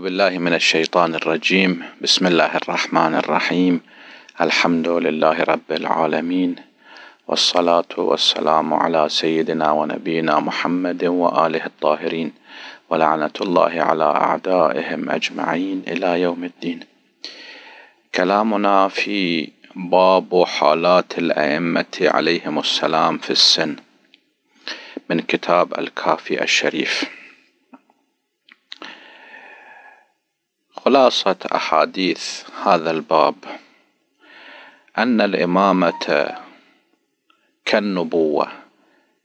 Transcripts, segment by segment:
بالله من الشيطان الرجيم بسم الله الرحمن الرحيم الحمد لله رب العالمين والصلاة والسلام على سيدنا ونبينا محمد وآله الطاهرين ولعنة الله على أعدائهم أجمعين إلى يوم الدين كلامنا في باب حالات الأئمة عليهم السلام في السن من كتاب الكافي الشريف خلاصة أحاديث هذا الباب أن الإمامة كالنبوة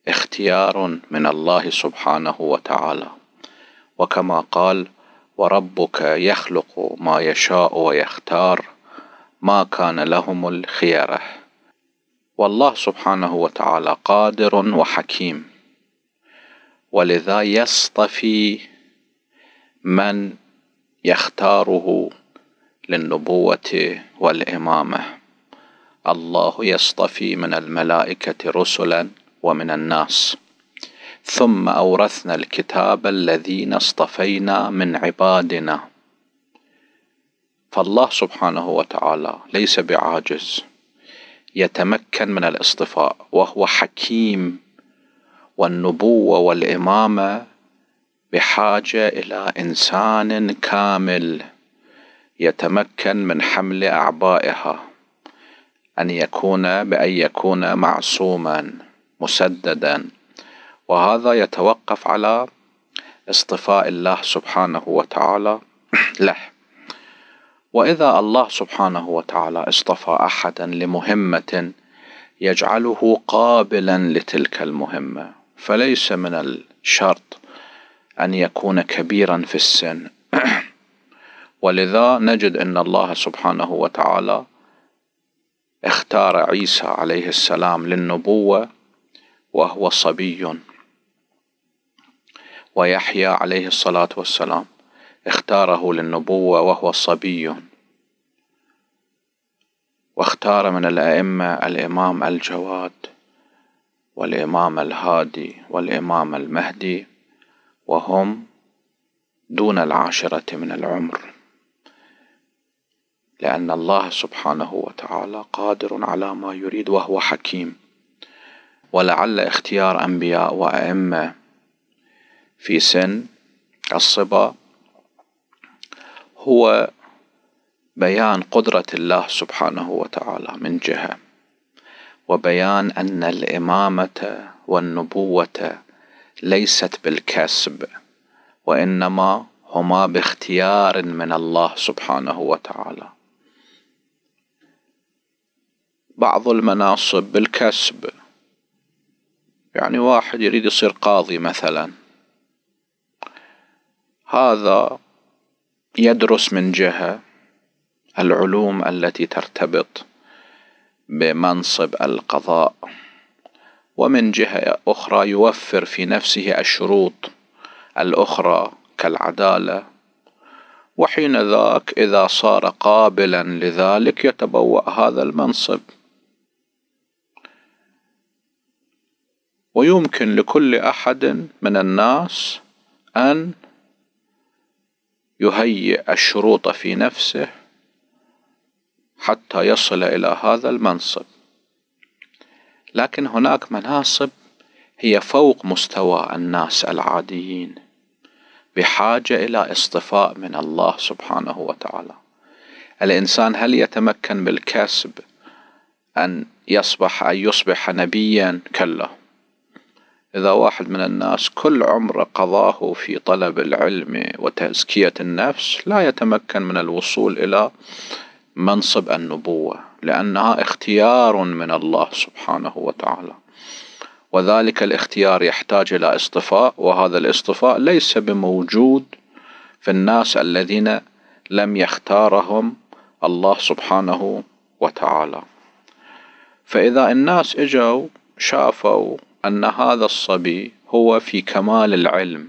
اختيار من الله سبحانه وتعالى وكما قال وربك يخلق ما يشاء ويختار ما كان لهم الخيره والله سبحانه وتعالى قادر وحكيم ولذا يصطفي من يختاره للنبوة والإمامة الله يصطفي من الملائكة رسلا ومن الناس ثم أورثنا الكتاب الذين اصطفينا من عبادنا فالله سبحانه وتعالى ليس بعاجز يتمكن من الاصطفاء وهو حكيم والنبوة والإمامة بحاجة الى انسان كامل يتمكن من حمل اعبائها ان يكون بان يكون معصوما مسددا وهذا يتوقف على اصطفاء الله سبحانه وتعالى له واذا الله سبحانه وتعالى اصطفى احدا لمهمه يجعله قابلا لتلك المهمه فليس من الشرط أن يكون كبيرا في السن ولذا نجد أن الله سبحانه وتعالى اختار عيسى عليه السلام للنبوة وهو صبي ويحيى عليه الصلاة والسلام اختاره للنبوة وهو صبي واختار من الأئمة الإمام الجواد والإمام الهادي والإمام المهدي وهم دون العاشرة من العمر لأن الله سبحانه وتعالى قادر على ما يريد وهو حكيم ولعل اختيار أنبياء وأئمة في سن الصبا هو بيان قدرة الله سبحانه وتعالى من جهة وبيان أن الإمامة والنبوة ليست بالكسب وانما هما باختيار من الله سبحانه وتعالى بعض المناصب بالكسب يعني واحد يريد يصير قاضي مثلا هذا يدرس من جهة العلوم التي ترتبط بمنصب القضاء ومن جهة أخرى يوفر في نفسه الشروط الأخرى كالعدالة وحين ذاك إذا صار قابلا لذلك يتبوأ هذا المنصب ويمكن لكل أحد من الناس أن يهيئ الشروط في نفسه حتى يصل إلى هذا المنصب لكن هناك مناصب هي فوق مستوى الناس العاديين بحاجة إلى اصطفاء من الله سبحانه وتعالى الإنسان هل يتمكن بالكسب أن يصبح أن يصبح نبيا كلا إذا واحد من الناس كل عمره قضاه في طلب العلم وتزكية النفس لا يتمكن من الوصول إلى منصب النبوة لأنها اختيار من الله سبحانه وتعالى وذلك الاختيار يحتاج إلى اصطفاء وهذا الاصطفاء ليس بموجود في الناس الذين لم يختارهم الله سبحانه وتعالى فإذا الناس إجوا شافوا أن هذا الصبي هو في كمال العلم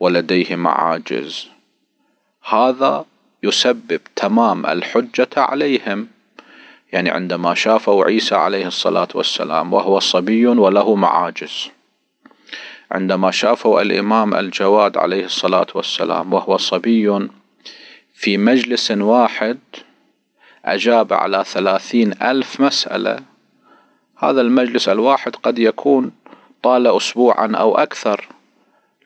ولديه معاجز هذا يسبب تمام الحجة عليهم يعني عندما شافوا عيسى عليه الصلاة والسلام وهو صبي وله معاجز عندما شافوا الإمام الجواد عليه الصلاة والسلام وهو صبي في مجلس واحد أجاب على ثلاثين ألف مسألة هذا المجلس الواحد قد يكون طال أسبوعا أو أكثر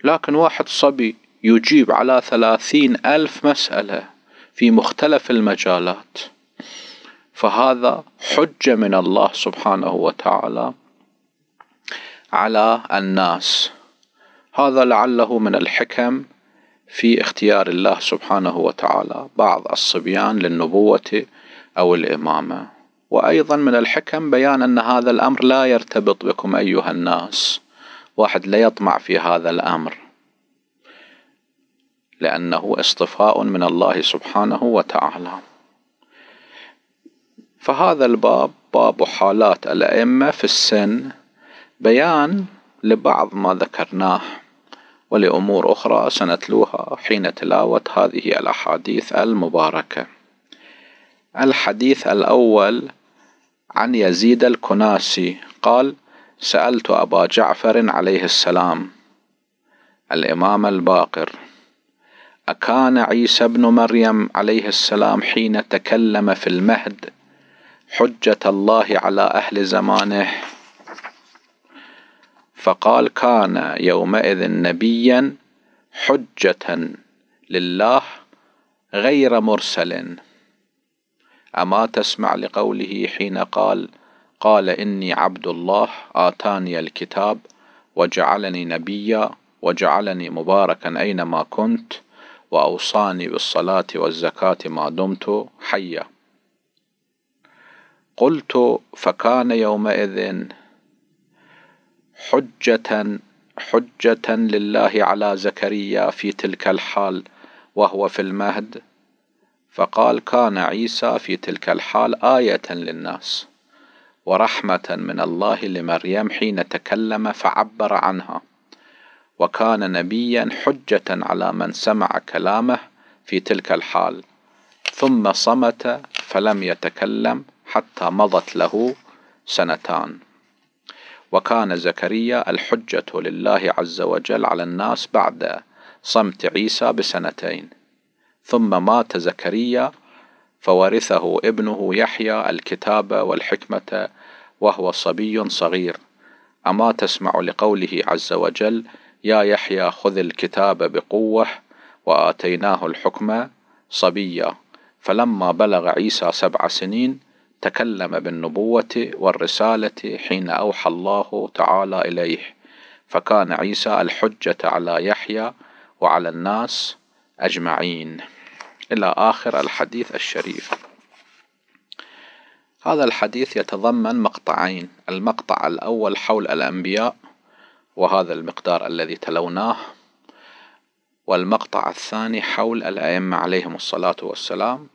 لكن واحد صبي يجيب على ثلاثين ألف مسألة في مختلف المجالات فهذا حجة من الله سبحانه وتعالى على الناس هذا لعله من الحكم في اختيار الله سبحانه وتعالى بعض الصبيان للنبوة أو الإمامة وأيضا من الحكم بيان أن هذا الأمر لا يرتبط بكم أيها الناس واحد لا يطمع في هذا الأمر لأنه اصطفاء من الله سبحانه وتعالى فهذا الباب باب حالات الأئمة في السن بيان لبعض ما ذكرناه ولأمور أخرى سنتلوها حين تلاوة هذه الأحاديث المباركة الحديث الأول عن يزيد الكناسي قال سألت أبا جعفر عليه السلام الإمام الباقر أكان عيسى بن مريم عليه السلام حين تكلم في المهد حجة الله على أهل زمانه فقال كان يومئذ نبيا حجة لله غير مرسل أما تسمع لقوله حين قال قال إني عبد الله آتاني الكتاب وجعلني نبيا وجعلني مباركا أينما كنت وأوصاني بالصلاة والزكاة ما دمت حيا قلت فكان يومئذ حجة حجة لله على زكريا في تلك الحال وهو في المهد فقال كان عيسى في تلك الحال آية للناس ورحمة من الله لمريم حين تكلم فعبر عنها وكان نبيا حجة على من سمع كلامه في تلك الحال ثم صمت فلم يتكلم حتى مضت له سنتان وكان زكريا الحجة لله عز وجل على الناس بعد صمت عيسى بسنتين ثم مات زكريا فورثه ابنه يحيى الكتاب والحكمة وهو صبي صغير أما تسمع لقوله عز وجل يا يحيى خذ الكتاب بقوة وآتيناه الحكمة صبيا فلما بلغ عيسى سبع سنين تكلم بالنبوة والرسالة حين أوحى الله تعالى إليه فكان عيسى الحجة على يحيى وعلى الناس أجمعين إلى آخر الحديث الشريف هذا الحديث يتضمن مقطعين المقطع الأول حول الأنبياء وهذا المقدار الذي تلوناه والمقطع الثاني حول الأئمة عليهم الصلاة والسلام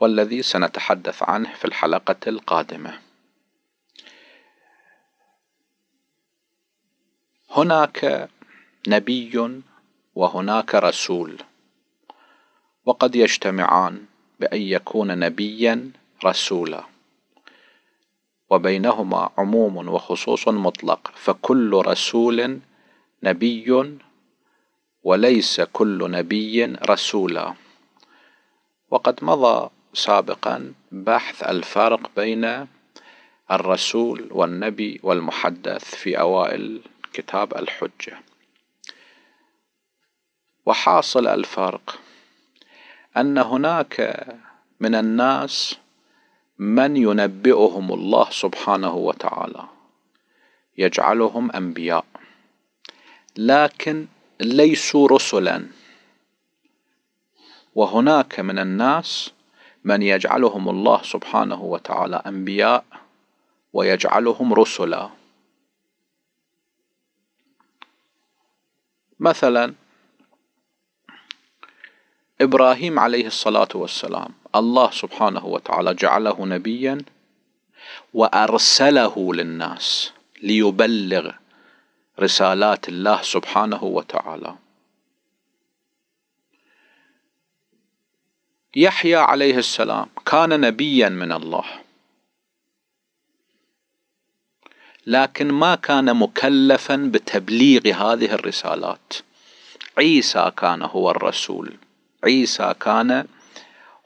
والذي سنتحدث عنه في الحلقة القادمة هناك نبي وهناك رسول وقد يجتمعان بأن يكون نبيا رسولا وبينهما عموم وخصوص مطلق فكل رسول نبي وليس كل نبي رسولا وقد مضى سابقا بحث الفرق بين الرسول والنبي والمحدث في أوائل كتاب الحجة وحاصل الفرق أن هناك من الناس من ينبئهم الله سبحانه وتعالى يجعلهم أنبياء لكن ليسوا رسلا وهناك من الناس من يجعلهم الله سبحانه وتعالى أنبياء ويجعلهم رسلا مثلا إبراهيم عليه الصلاة والسلام الله سبحانه وتعالى جعله نبيا وأرسله للناس ليبلغ رسالات الله سبحانه وتعالى يحيى عليه السلام كان نبيا من الله لكن ما كان مكلفا بتبليغ هذه الرسالات عيسى كان هو الرسول عيسى كان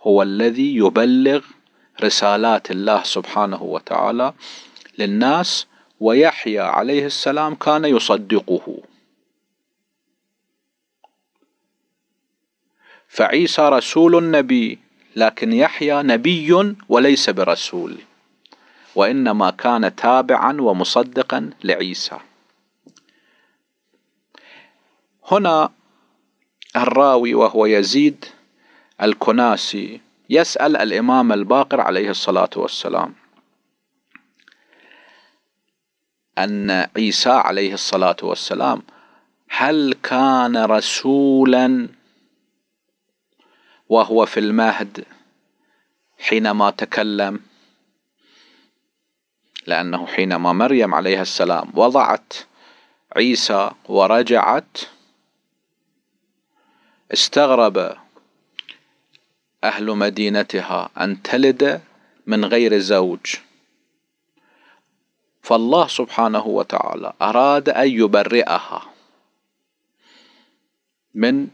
هو الذي يبلغ رسالات الله سبحانه وتعالى للناس ويحيى عليه السلام كان يصدقه فعيسى رسول نبي لكن يحيى نبي وليس برسول وانما كان تابعا ومصدقا لعيسى هنا الراوي وهو يزيد الكناسي يسال الامام الباقر عليه الصلاه والسلام ان عيسى عليه الصلاه والسلام هل كان رسولا وهو في المهد حينما تكلم لأنه حينما مريم عليها السلام وضعت عيسى ورجعت استغرب أهل مدينتها أن تلد من غير زوج فالله سبحانه وتعالى أراد أن يبرئها من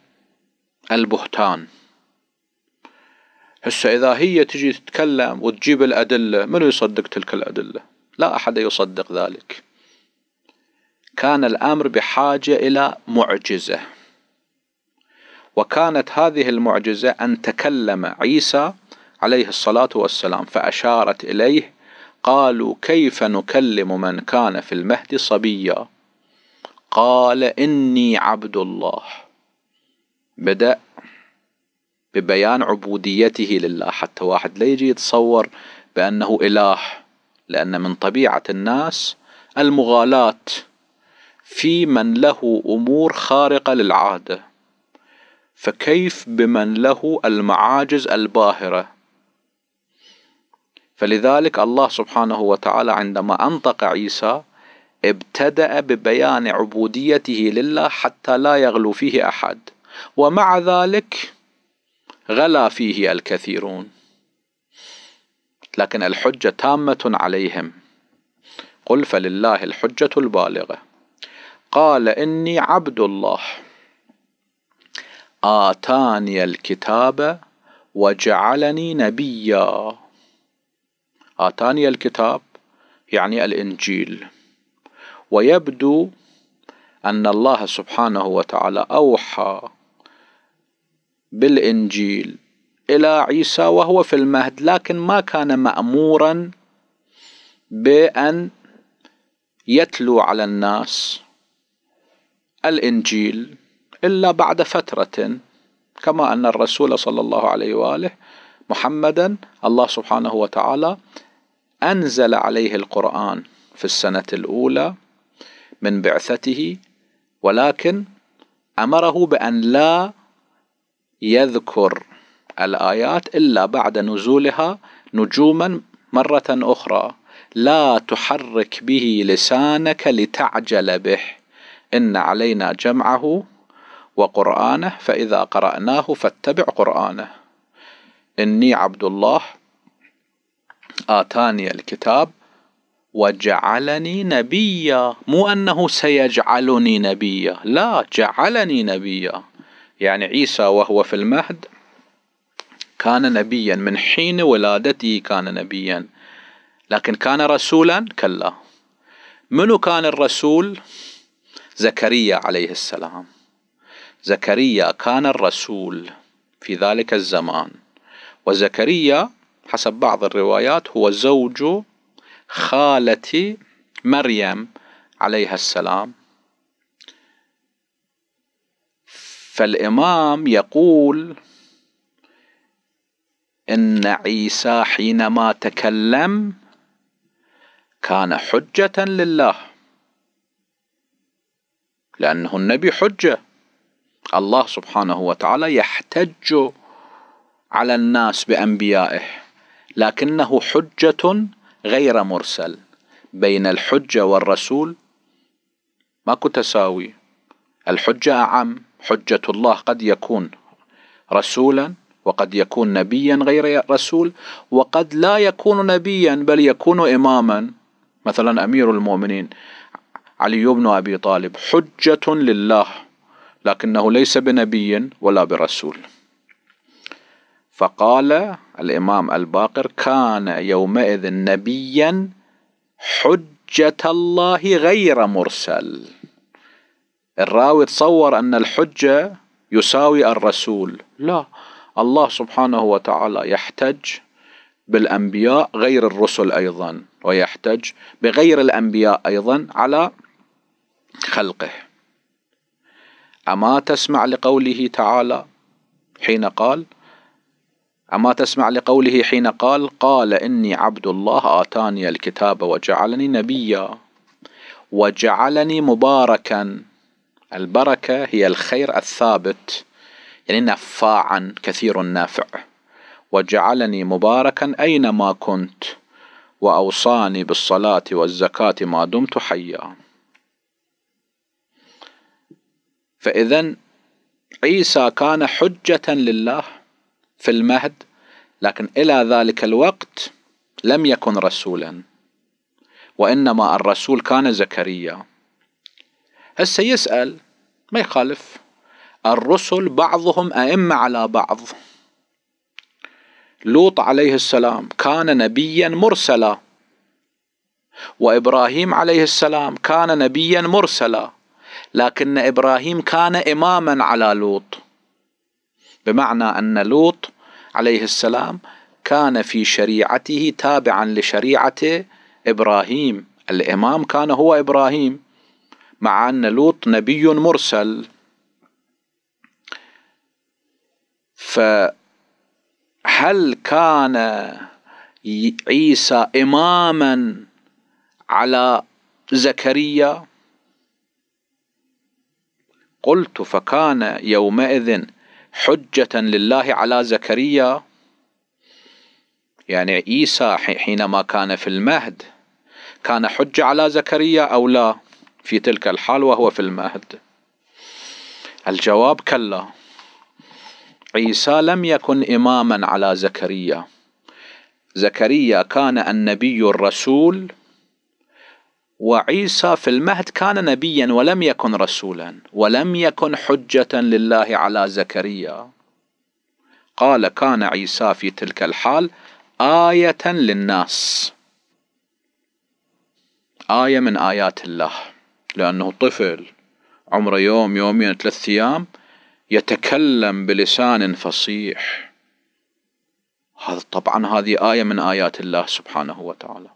البهتان هسه إذا هي تجي تتكلم وتجيب الأدلة من يصدق تلك الأدلة لا أحد يصدق ذلك كان الأمر بحاجة إلى معجزة وكانت هذه المعجزة أن تكلم عيسى عليه الصلاة والسلام فأشارت إليه قالوا كيف نكلم من كان في المهد صبيا قال إني عبد الله بدأ ببيان عبوديته لله حتى واحد لا يجي يتصور بأنه إله لأن من طبيعة الناس المغالاة في من له أمور خارقة للعادة فكيف بمن له المعاجز الباهرة فلذلك الله سبحانه وتعالى عندما أنطق عيسى ابتدأ ببيان عبوديته لله حتى لا يغلو فيه أحد ومع ذلك غلا فيه الكثيرون لكن الحجة تامة عليهم قل فلله الحجة البالغة قال إني عبد الله آتاني الكتاب وجعلني نبيا آتاني الكتاب يعني الإنجيل ويبدو أن الله سبحانه وتعالى أوحى بالانجيل الى عيسى وهو في المهد لكن ما كان مامورا بان يتلو على الناس الانجيل الا بعد فتره كما ان الرسول صلى الله عليه واله محمدا الله سبحانه وتعالى انزل عليه القران في السنه الاولى من بعثته ولكن امره بان لا يذكر الآيات إلا بعد نزولها نجوما مرة أخرى لا تحرك به لسانك لتعجل به إن علينا جمعه وقرآنه فإذا قرأناه فاتبع قرآنه إني عبد الله آتاني الكتاب وجعلني نبيا مو أنه سيجعلني نبيا لا جعلني نبيا يعني عيسى وهو في المهد كان نبيا من حين ولادته كان نبيا لكن كان رسولا كلا منو كان الرسول زكريا عليه السلام زكريا كان الرسول في ذلك الزمان وزكريا حسب بعض الروايات هو زوج خالة مريم عليها السلام فالإمام يقول إن عيسى حينما تكلم كان حجة لله لأنه النبي حجة الله سبحانه وتعالى يحتج على الناس بأنبيائه لكنه حجة غير مرسل بين الحجة والرسول ماكو تساوي الحجة أعم حجة الله قد يكون رسولا وقد يكون نبيا غير رسول وقد لا يكون نبيا بل يكون إماما مثلا أمير المؤمنين علي بن أبي طالب حجة لله لكنه ليس بنبي ولا برسول فقال الإمام الباقر كان يومئذ نبيا حجة الله غير مرسل الراوي تصور أن الحجة يساوي الرسول لا الله سبحانه وتعالى يحتج بالأنبياء غير الرسل أيضا ويحتج بغير الأنبياء أيضا على خلقه أما تسمع لقوله تعالى حين قال أما تسمع لقوله حين قال قال إني عبد الله آتاني الكتاب وجعلني نبيا وجعلني مباركا البركة هي الخير الثابت يعني نفاعا كثير النافع وجعلني مباركا أينما كنت وأوصاني بالصلاة والزكاة ما دمت حيا فإذا عيسى كان حجة لله في المهد لكن إلى ذلك الوقت لم يكن رسولا وإنما الرسول كان زكريا هسه يسأل ما يخالف الرسل بعضهم أئمة على بعض لوط عليه السلام كان نبيا مرسلا وإبراهيم عليه السلام كان نبيا مرسلا لكن إبراهيم كان إماما على لوط بمعنى أن لوط عليه السلام كان في شريعته تابعا لشريعة إبراهيم الإمام كان هو إبراهيم مع أن لوط نبي مرسل فهل كان عيسى إماما على زكريا قلت فكان يومئذ حجة لله على زكريا يعني عيسى حينما كان في المهد كان حجة على زكريا أو لا في تلك الحال وهو في المهد الجواب كلا عيسى لم يكن إماما على زكريا زكريا كان النبي الرسول وعيسى في المهد كان نبيا ولم يكن رسولا ولم يكن حجة لله على زكريا قال كان عيسى في تلك الحال آية للناس آية من آيات الله لأنه طفل عمره يوم يومين ثلاث أيام يتكلم بلسان فصيح هذا طبعا هذه آية من آيات الله سبحانه وتعالى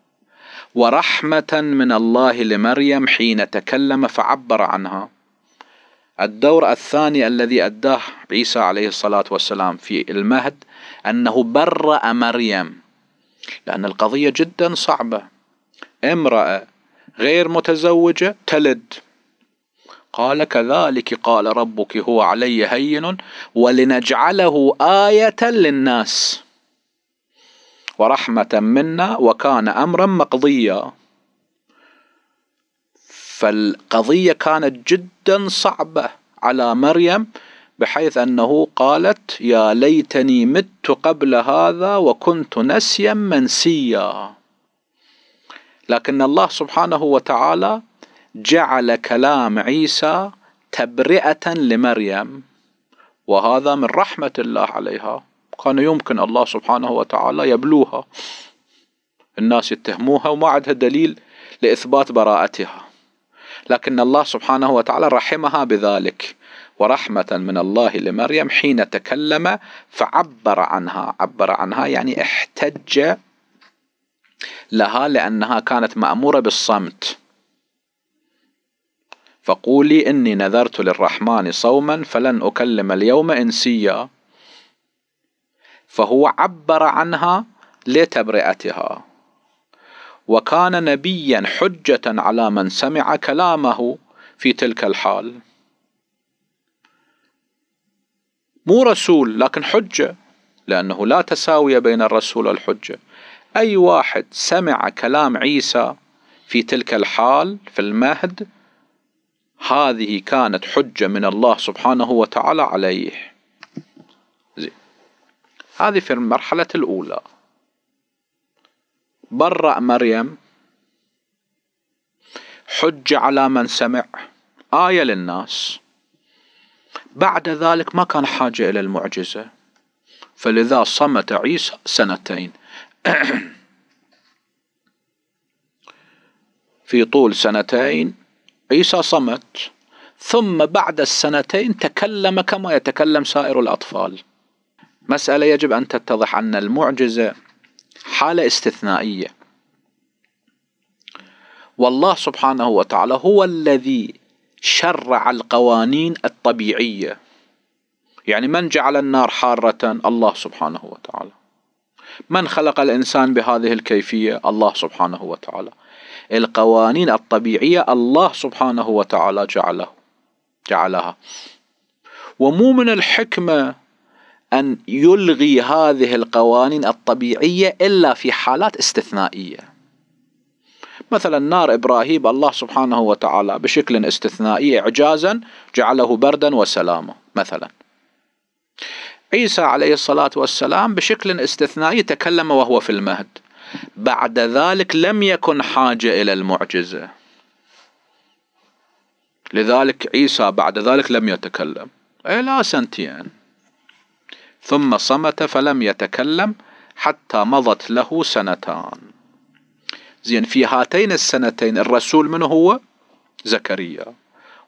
ورحمة من الله لمريم حين تكلم فعبر عنها الدور الثاني الذي أداه عيسى عليه الصلاة والسلام في المهد أنه برأ مريم لأن القضية جدا صعبة امرأة غير متزوجة تلد قال كذلك قال ربك هو علي هين ولنجعله آية للناس ورحمة منا وكان أمرا مقضيا فالقضية كانت جدا صعبة على مريم بحيث أنه قالت يا ليتني مت قبل هذا وكنت نسيا منسيا لكن الله سبحانه وتعالى جعل كلام عيسى تبرئة لمريم وهذا من رحمة الله عليها كان يمكن الله سبحانه وتعالى يبلوها الناس يتهموها وما عندها دليل لإثبات براءتها لكن الله سبحانه وتعالى رحمها بذلك ورحمة من الله لمريم حين تكلم فعبر عنها عبر عنها يعني احتج لها لأنها كانت مأمورة بالصمت فقولي إني نذرت للرحمن صوما فلن أكلم اليوم إنسيا فهو عبر عنها لتبرئتها وكان نبيا حجة على من سمع كلامه في تلك الحال مو رسول لكن حجة لأنه لا تساوي بين الرسول والحجة أي واحد سمع كلام عيسى في تلك الحال في المهد هذه كانت حجة من الله سبحانه وتعالى عليه زي. هذه في المرحلة الأولى برأ مريم حجة على من سمع آية للناس بعد ذلك ما كان حاجة إلى المعجزة فلذا صمت عيسى سنتين في طول سنتين عيسى صمت ثم بعد السنتين تكلم كما يتكلم سائر الأطفال مسألة يجب أن تتضح أن المعجزة حالة استثنائية والله سبحانه وتعالى هو الذي شرع القوانين الطبيعية يعني من جعل النار حارة الله سبحانه وتعالى من خلق الإنسان بهذه الكيفية الله سبحانه وتعالى القوانين الطبيعية الله سبحانه وتعالى جعله جعلها ومو من الحكمة أن يلغي هذه القوانين الطبيعية إلا في حالات استثنائية مثلا نار إبراهيم الله سبحانه وتعالى بشكل استثنائي إعجازا جعله بردا وسلاما مثلا عيسى عليه الصلاة والسلام بشكل استثنائي تكلم وهو في المهد بعد ذلك لم يكن حاجة إلى المعجزة لذلك عيسى بعد ذلك لم يتكلم إلى سنتين ثم صمت فلم يتكلم حتى مضت له سنتان زين في هاتين السنتين الرسول من هو زكريا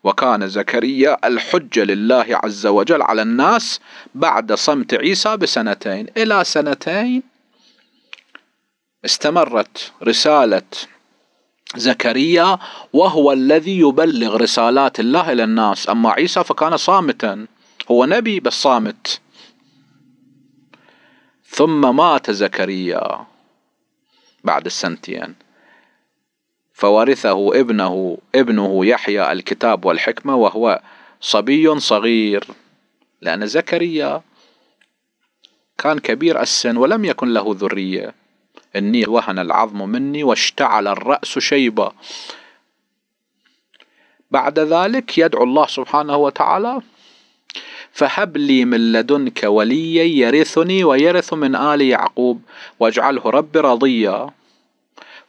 وكان زكريا الحجة لله عز وجل على الناس بعد صمت عيسى بسنتين إلى سنتين استمرت رسالة زكريا وهو الذي يبلغ رسالات الله إلى الناس أما عيسى فكان صامتا هو نبي بس صامت ثم مات زكريا بعد السنتين فورثه ابنه ابنه يحيى الكتاب والحكمة وهو صبي صغير لأن زكريا كان كبير السن ولم يكن له ذرية إني وهن العظم مني واشتعل الرأس شيبا بعد ذلك يدعو الله سبحانه وتعالى فهب لي من لدنك وليا يرثني ويرث من آل يعقوب واجعله رب رضيا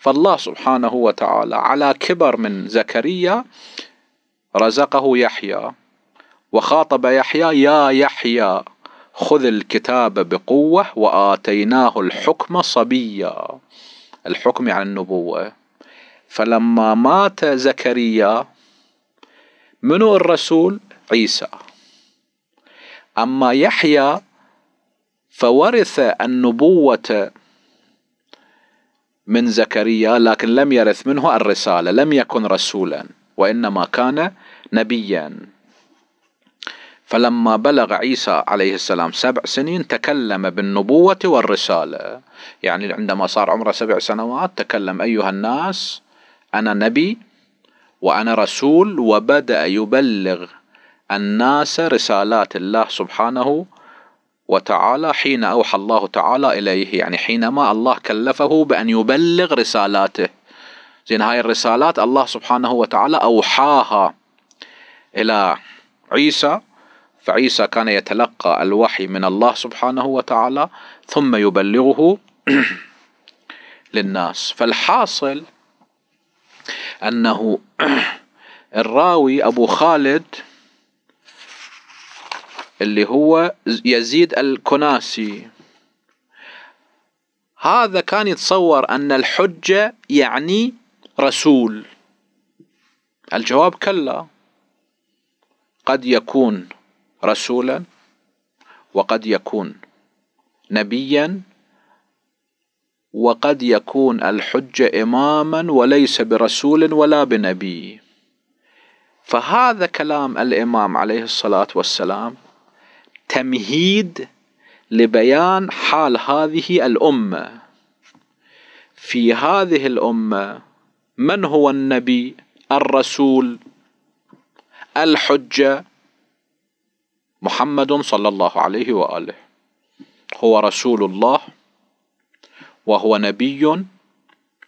فالله سبحانه وتعالى على كبر من زكريا رزقه يحيى وخاطب يحيى يا يحيى خذ الكتاب بقوة وآتيناه الحكم صبيا الحكم عن يعني النبوة فلما مات زكريا منو الرسول عيسى أما يحيى فورث النبوة من زكريا لكن لم يرث منه الرسالة لم يكن رسولا وإنما كان نبيا فلما بلغ عيسى عليه السلام سبع سنين تكلم بالنبوة والرسالة يعني عندما صار عمره سبع سنوات تكلم أيها الناس أنا نبي وأنا رسول وبدأ يبلغ الناس رسالات الله سبحانه وتعالى حين أوحى الله تعالى إليه يعني حينما الله كلفه بأن يبلغ رسالاته زين هاي الرسالات الله سبحانه وتعالى أوحاها إلى عيسى فعيسى كان يتلقى الوحي من الله سبحانه وتعالى ثم يبلغه للناس فالحاصل أنه الراوي أبو خالد اللي هو يزيد الكناسي هذا كان يتصور أن الحجة يعني رسول الجواب كلا قد يكون رسولا وقد يكون نبيا وقد يكون الحجة إماما وليس برسول ولا بنبي فهذا كلام الإمام عليه الصلاة والسلام تمهيد لبيان حال هذه الامه في هذه الامه من هو النبي الرسول الحجه محمد صلى الله عليه واله هو رسول الله وهو نبي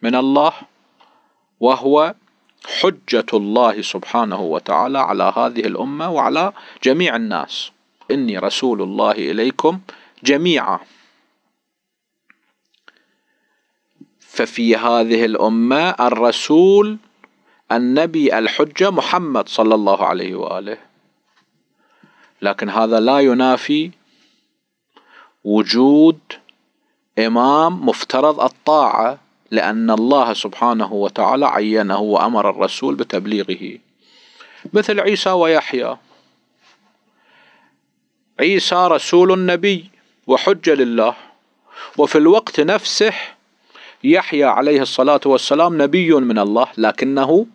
من الله وهو حجه الله سبحانه وتعالى على هذه الامه وعلى جميع الناس إني رسول الله إليكم جميعا ففي هذه الأمة الرسول النبي الحجة محمد صلى الله عليه وآله لكن هذا لا ينافي وجود إمام مفترض الطاعة لأن الله سبحانه وتعالى عينه وأمر الرسول بتبليغه مثل عيسى ويحيى عيسى رسول النبي وحجة لله وفي الوقت نفسه يحيى عليه الصلاة والسلام نبي من الله لكنه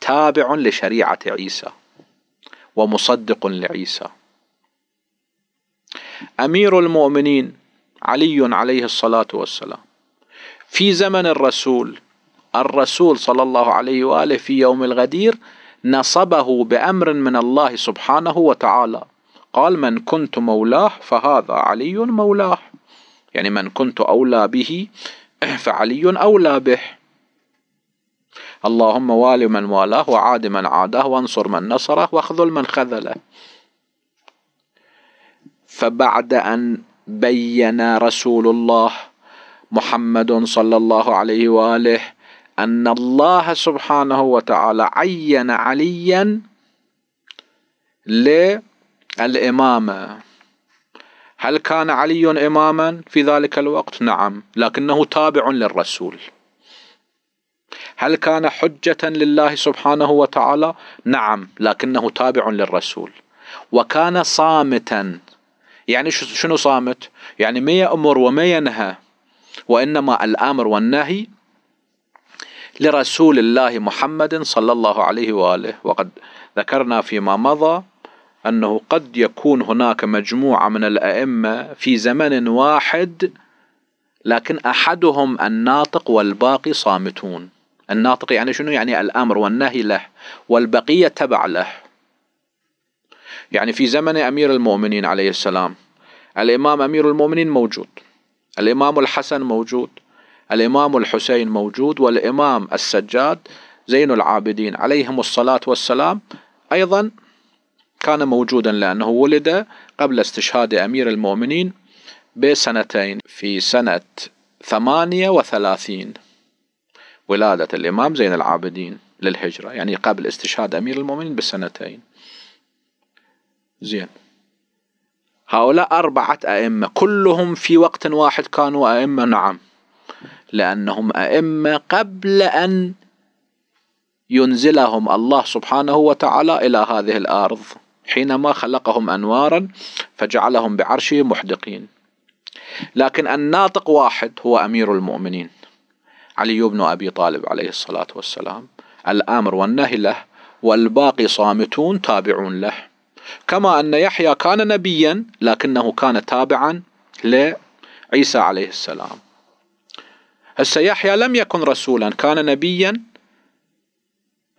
تابع لشريعة عيسى ومصدق لعيسى أمير المؤمنين علي عليه الصلاة والسلام في زمن الرسول الرسول صلى الله عليه وآله في يوم الغدير نصبه بأمر من الله سبحانه وتعالى قال من كنت مولاه فهذا علي مولاه يعني من كنت أولى به فعلي أولى به اللهم وال من والاه وعاد من عاداه وانصر من نصره واخذل من خذله فبعد أن بين رسول الله محمد صلى الله عليه وآله أن الله سبحانه وتعالى عين عليا ل الإمامة هل كان علي إماما في ذلك الوقت؟ نعم لكنه تابع للرسول هل كان حجة لله سبحانه وتعالى؟ نعم لكنه تابع للرسول وكان صامتا يعني شنو صامت؟ يعني ما يأمر وما ينهى وإنما الأمر والنهي لرسول الله محمد صلى الله عليه وآله وقد ذكرنا فيما مضى أنه قد يكون هناك مجموعة من الأئمة في زمن واحد لكن أحدهم الناطق والباقي صامتون الناطق يعني شنو يعني الأمر والنهي له والبقية تبع له يعني في زمن أمير المؤمنين عليه السلام الإمام أمير المؤمنين موجود الإمام الحسن موجود الإمام الحسين موجود والإمام السجاد زين العابدين عليهم الصلاة والسلام أيضا كان موجودا لأنه ولد قبل استشهاد أمير المؤمنين بسنتين في سنة 38 ولادة الإمام زين العابدين للهجرة يعني قبل استشهاد أمير المؤمنين بسنتين زين هؤلاء أربعة أئمة كلهم في وقت واحد كانوا أئمة نعم لأنهم أئمة قبل أن ينزلهم الله سبحانه وتعالى إلى هذه الأرض حينما خلقهم أنوارا فجعلهم بعرشه محدقين لكن الناطق واحد هو أمير المؤمنين علي بن أبي طالب عليه الصلاة والسلام الأمر والنهي له والباقي صامتون تابعون له كما أن يحيى كان نبيا لكنه كان تابعا لعيسى عليه السلام هسه يحيى لم يكن رسولا كان نبيا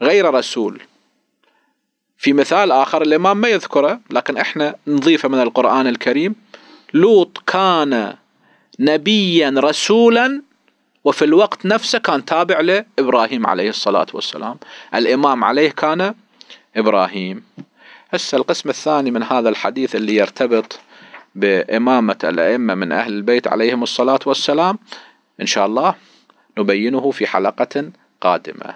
غير رسول في مثال آخر الإمام ما يذكره لكن إحنا نضيفه من القرآن الكريم لوط كان نبيا رسولا وفي الوقت نفسه كان تابع لإبراهيم عليه الصلاة والسلام الإمام عليه كان إبراهيم هسه القسم الثاني من هذا الحديث اللي يرتبط بإمامة الأئمة من أهل البيت عليهم الصلاة والسلام إن شاء الله نبينه في حلقة قادمة